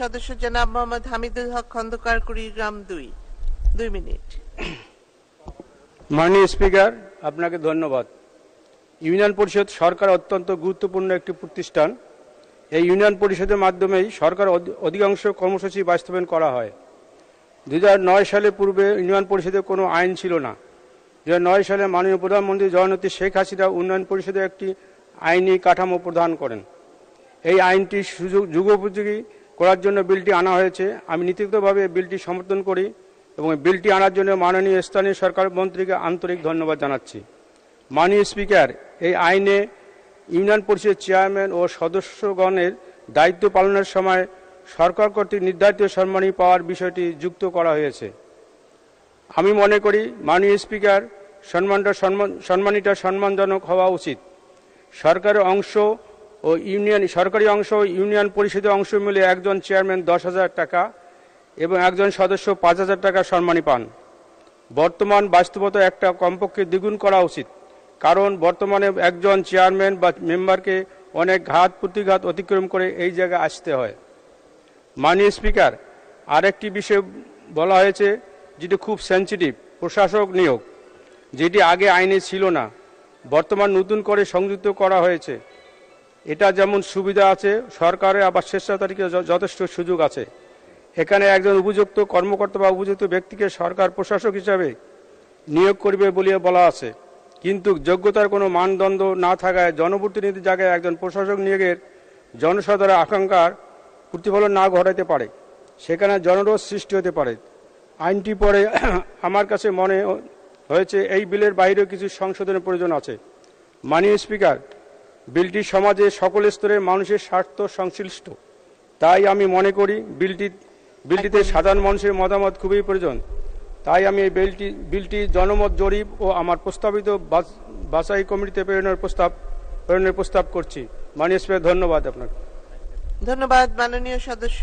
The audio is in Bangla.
সদস্য জনাব মোহাম্মদ হামিদুল হক খন্দকার কুড়িগ্রাম দুই দুই মিনিট মাননীয় স্পিকার আপনাকে ধন্যবাদ ইউনিয়ন পরিষদ সরকার অত্যন্ত গুরুত্বপূর্ণ একটি প্রতিষ্ঠান এই ইউনিয়ন পরিষদের মাধ্যমেই সরকার অধিকাংশ কর্মসূচি বাস্তবায়ন করা হয় দু সালে পূর্বে ইউনিয়ন পরিষদে কোনো আইন ছিল না দু সালে মাননীয় প্রধানমন্ত্রী জয়নতী শেখ হাসিনা উন্নয়ন পরিষদে একটি আইনি কাঠামো প্রদান করেন এই আইনটি সুযোগ যুগোপযোগী করার জন্য বিলটি আনা হয়েছে আমি নীতিগতভাবে বিলটি সমর্থন করি এবং বিলটি আনার জন্য মাননীয় স্থানীয় সরকার মন্ত্রীকে আন্তরিক ধন্যবাদ জানাচ্ছি মাননীয় স্পিকার এই আইনে ইউনিয়ন পরিষদের চেয়ারম্যান ও সদস্যগণের দায়িত্ব পালনের সময় সরকার কর্তৃক নির্ধারিত সম্মানী পাওয়ার বিষয়টি যুক্ত করা হয়েছে আমি মনে করি মাননীয় স্পিকার সম্মানটা সম্মান সম্মানীটা সম্মানজনক হওয়া উচিত সরকারের অংশ ও ইউনিয়ন সরকারি অংশ ইউনিয়ন পরিষদের অংশ মিলে একজন চেয়ারম্যান দশ হাজার টাকা এবং একজন সদস্য পাঁচ হাজার টাকা সম্মানী পান বর্তমান বাস্তবতা একটা কমপক্ষে দ্বিগুণ করা উচিত কারণ বর্তমানে একজন চেয়ারম্যান বা মেম্বারকে অনেক ঘাত প্রতিঘাত অতিক্রম করে এই জায়গায় আসতে হয় মাননীয় স্পিকার আরেকটি বিষয় বলা হয়েছে যেটি খুব সেন্সিটিভ প্রশাসক নিয়োগ যেটি আগে আইনে ছিল না বর্তমান নতুন করে সংযুক্ত করা হয়েছে এটা যেমন সুবিধা আছে সরকারে আবার স্বেচ্ছাচারীকে যথেষ্ট সুযোগ আছে এখানে একজন উপযুক্ত কর্মকর্তা বা উপযুক্ত ব্যক্তিকে সরকার প্রশাসক হিসাবে নিয়োগ করবে বলিয়া বলা আছে কিন্তু যোগ্যতার কোনো মানদণ্ড না থাকায় জনপ্রতিনিধি জায়গায় একজন প্রশাসক নিয়োগের জনসাধারণের আকাঙ্ক্ষার প্রতিফলন না ঘটাইতে পারে সেখানে জনরোধ সৃষ্টি হতে পারে আইনটি পরে আমার কাছে মনে হয়েছে এই বিলের বাইরেও কিছু সংশোধনের প্রয়োজন আছে মাননীয় স্পিকার বিলটি সমাজের সকল স্তরের মানুষের স্বার্থ সংশ্লিষ্ট তাই আমি মনে করি বিলটি বিলটিতে সাধারণ মানুষের মতামত খুবই প্রয়োজন তাই আমি এই বিলটি বিলটি জনমত জরিপ ও আমার প্রস্তাবিত বাসাই কমিটিতে প্রেরণের প্রস্তাব প্রেরণের প্রস্তাব করছি মানিয়ে ধন্যবাদ আপনাকে ধন্যবাদ মাননীয় সদস্য